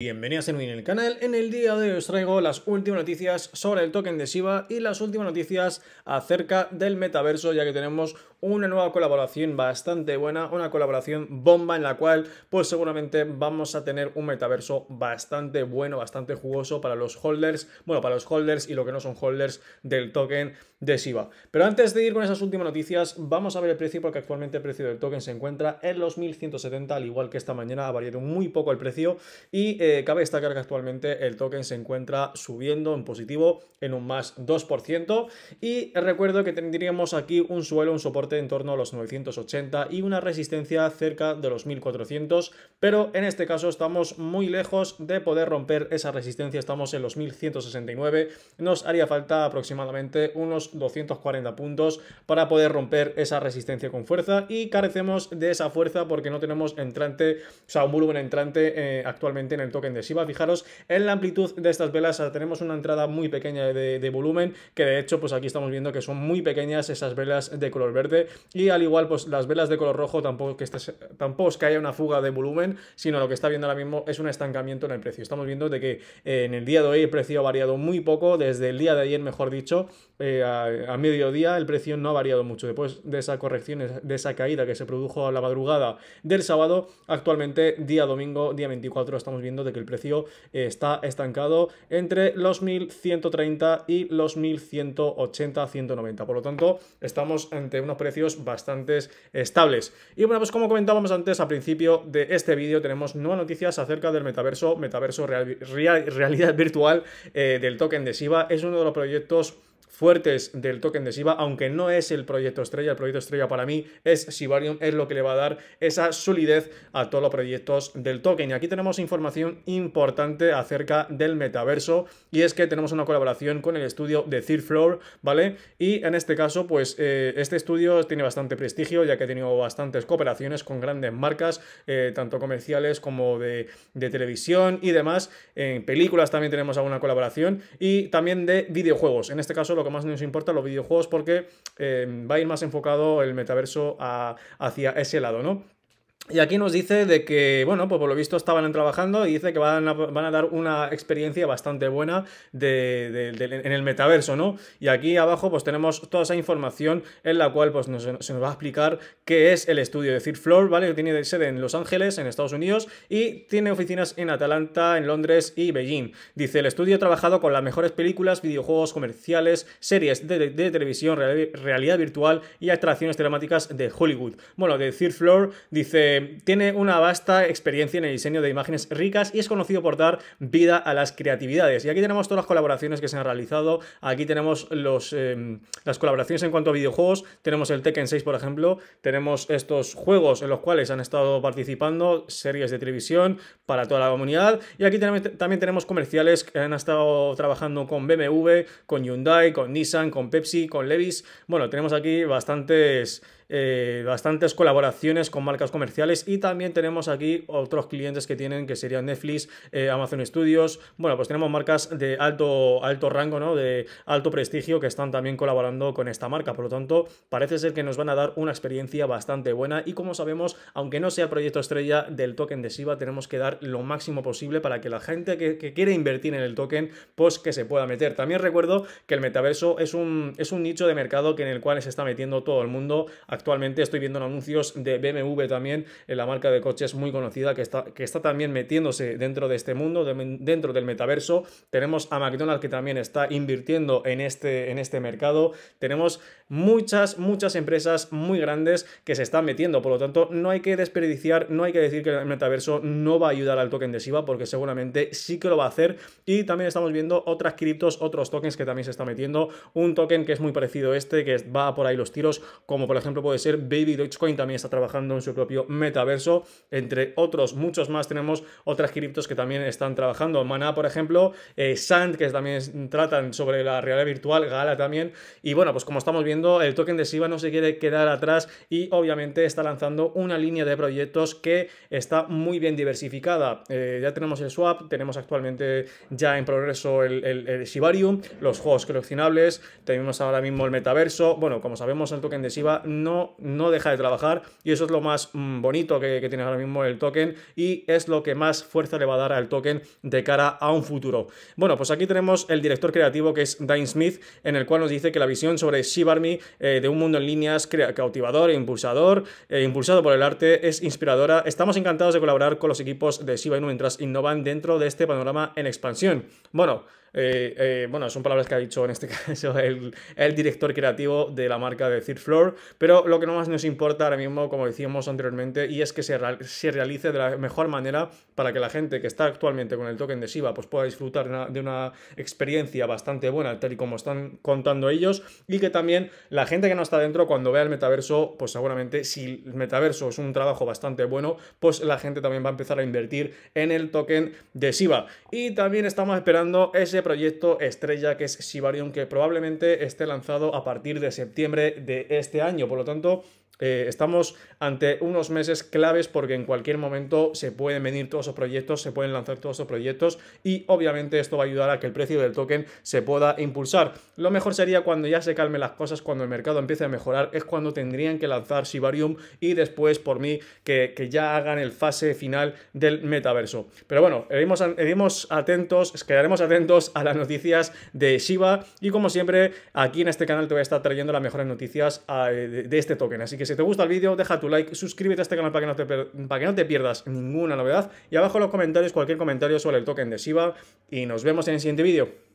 Bienvenidos a en el canal, en el día de hoy os traigo las últimas noticias sobre el token de Shiba y las últimas noticias acerca del metaverso ya que tenemos una nueva colaboración bastante buena, una colaboración bomba en la cual pues seguramente vamos a tener un metaverso bastante bueno, bastante jugoso para los holders, bueno para los holders y lo que no son holders del token de Shiba. Pero antes de ir con esas últimas noticias vamos a ver el precio porque actualmente el precio del token se encuentra en los 1170 al igual que esta mañana ha variado muy poco el precio y... Eh, eh, cabe destacar que actualmente el token se encuentra subiendo en positivo en un más 2% y recuerdo que tendríamos aquí un suelo, un soporte en torno a los 980 y una resistencia cerca de los 1400, pero en este caso estamos muy lejos de poder romper esa resistencia, estamos en los 1169, nos haría falta aproximadamente unos 240 puntos para poder romper esa resistencia con fuerza y carecemos de esa fuerza porque no tenemos entrante, o sea, un volumen entrante eh, actualmente en el token que en desiva, Fijaros en la amplitud de estas velas, tenemos una entrada muy pequeña de, volumen, que de hecho, pues aquí estamos viendo que son muy pequeñas esas velas de color verde. Y al igual, pues las velas de color rojo tampoco, que tampoco es que haya una fuga de volumen, sino lo que está viendo ahora mismo es un estancamiento en el precio. Estamos viendo de que eh, en el día de hoy el precio ha variado muy poco, desde el día de ayer, mejor dicho, eh, a, mediodía el precio no ha variado mucho. Después de esa corrección, de esa caída que se produjo a la madrugada del sábado, actualmente día domingo, día 24, estamos viendo que el precio eh, está estancado entre los 1130 y los 1180, 190. Por lo tanto, estamos ante unos precios bastante estables. Y bueno, pues como comentábamos antes al principio de este vídeo, tenemos nuevas noticias acerca del metaverso, metaverso realidad virtual eh, del token de Shiba. Es uno de los proyectos fuertes del token de SIBA, aunque no es el proyecto estrella, el proyecto estrella para mí es Sibarium, es lo que le va a dar esa solidez a todos los proyectos del token. Y aquí tenemos información importante acerca del metaverso y es que tenemos una colaboración con el estudio de Third Floor, ¿vale? Y en este caso, pues eh, este estudio tiene bastante prestigio ya que ha tenido bastantes cooperaciones con grandes marcas, eh, tanto comerciales como de, de televisión y demás. En películas también tenemos alguna colaboración y también de videojuegos. En este caso lo que más nos importa, los videojuegos, porque eh, va a ir más enfocado el metaverso hacia ese lado, ¿no? Y aquí nos dice de que, bueno, pues por lo visto estaban trabajando y dice que van a, van a dar una experiencia bastante buena en el metaverso, ¿no? Y aquí abajo pues tenemos toda esa información en la cual pues se nos va a explicar qué es el estudio, de decir, Floor, ¿vale? Tiene sede en Los Ángeles, en Estados Unidos, y tiene oficinas en Atalanta, en Londres y Beijing. Dice, el estudio ha trabajado con las mejores películas, videojuegos comerciales, series de, televisión, realidad virtual y atracciones dramáticas de Hollywood. Bueno, de decir Floor, dice tiene una vasta experiencia en el diseño de imágenes ricas y es conocido por dar vida a las creatividades. Y aquí tenemos todas las colaboraciones que se han realizado, aquí tenemos los, em, las colaboraciones en cuanto a videojuegos, tenemos el Tekken 6 por ejemplo, tenemos estos juegos en los cuales han estado participando, series de televisión para toda la comunidad y aquí también tenemos comerciales que han estado trabajando con BMW, con Hyundai, con Nissan, con Pepsi, con Levis. Bueno, tenemos aquí bastantes eh, bastantes colaboraciones con marcas comerciales y también tenemos aquí otros clientes que tienen que serían Netflix, eh, Amazon Studios, bueno, pues tenemos marcas de alto, alto rango, ¿no? De alto prestigio que están también colaborando con esta marca, por lo tanto, parece ser que nos van a dar una experiencia bastante buena y como sabemos, aunque no sea proyecto estrella del token de Shiba, tenemos que dar lo máximo posible para que la gente que, quiere invertir en el token, pues que se pueda meter. También recuerdo que el metaverso es un, es un nicho de mercado que en el cual se está metiendo todo el mundo. A Actualmente estoy viendo anuncios de BMW también, en la marca de coches muy conocida que está, que está también metiéndose dentro de este mundo, dentro del metaverso. Tenemos a McDonald's que también está invirtiendo en este, en este mercado. Tenemos muchas, muchas empresas muy grandes que se están metiendo. Por lo tanto, no hay que desperdiciar, no hay que decir que el metaverso no va a ayudar al token de SIVA porque seguramente sí que lo va a hacer. Y también estamos viendo otras criptos, otros tokens que también se está metiendo. Un token que es muy parecido a este, que va por ahí los tiros, como por ejemplo puede ser. Baby Dogecoin también está trabajando en su propio metaverso. Entre otros, muchos más tenemos otras criptos que también están trabajando. Mana, por ejemplo, eh, Sand, que también tratan sobre la realidad virtual, Gala también. Y bueno, pues como estamos viendo, el token de Shiba no se quiere quedar atrás y obviamente está lanzando una línea de proyectos que está muy bien diversificada. Eh, ya tenemos el swap, tenemos actualmente ya en progreso el, Shibarium, los juegos coleccionables, tenemos ahora mismo el metaverso. Bueno, como sabemos, el token de Shiba no no deja de trabajar y eso es lo más mm, bonito que, que tiene ahora mismo el token y es lo que más fuerza le va a dar al token de cara a un futuro. Bueno, pues aquí tenemos el director creativo que es Dine Smith, en el cual nos dice que la visión sobre Shibarmi eh, de un mundo en líneas cautivador e impulsador, eh, impulsado por el arte, es inspiradora. Estamos encantados de colaborar con los equipos de Shiba Inu mientras innovan dentro de este panorama en expansión. Bueno, eh, eh, bueno, son palabras que ha dicho en este caso el, director creativo de la marca de Third pero lo que no más nos importa ahora mismo, como decíamos anteriormente, y es que se, realice de la mejor manera para que la gente que está actualmente con el token de Shiba pues pueda disfrutar de una, experiencia bastante buena, tal y como están contando ellos, y que también la gente que no está dentro, cuando vea el metaverso, pues seguramente si el metaverso es un trabajo bastante bueno, pues la gente también va a empezar a invertir en el token de Shiba. Y también estamos esperando ese proyecto estrella que es Shibarium, que probablemente esté lanzado a partir de septiembre de este año. Por lo tanto, eh, estamos ante unos meses claves porque en cualquier momento se pueden venir todos esos proyectos, se pueden lanzar todos esos proyectos y obviamente esto va a ayudar a que el precio del token se pueda impulsar. Lo mejor sería cuando ya se calmen las cosas, cuando el mercado empiece a mejorar, es cuando tendrían que lanzar Shibarium y después por mí que, ya hagan el fase final del metaverso. Pero bueno, seguimos atentos, quedaremos atentos a las noticias de Shiba y como siempre aquí en este canal te voy a estar trayendo las mejores noticias ah, eh, de, este token. Así que si te gusta el vídeo, deja tu like, suscríbete a este canal para que no te, para que no te pierdas ninguna novedad. Y abajo en los comentarios, cualquier comentario sobre el token de Shiba. Y nos vemos en el siguiente vídeo.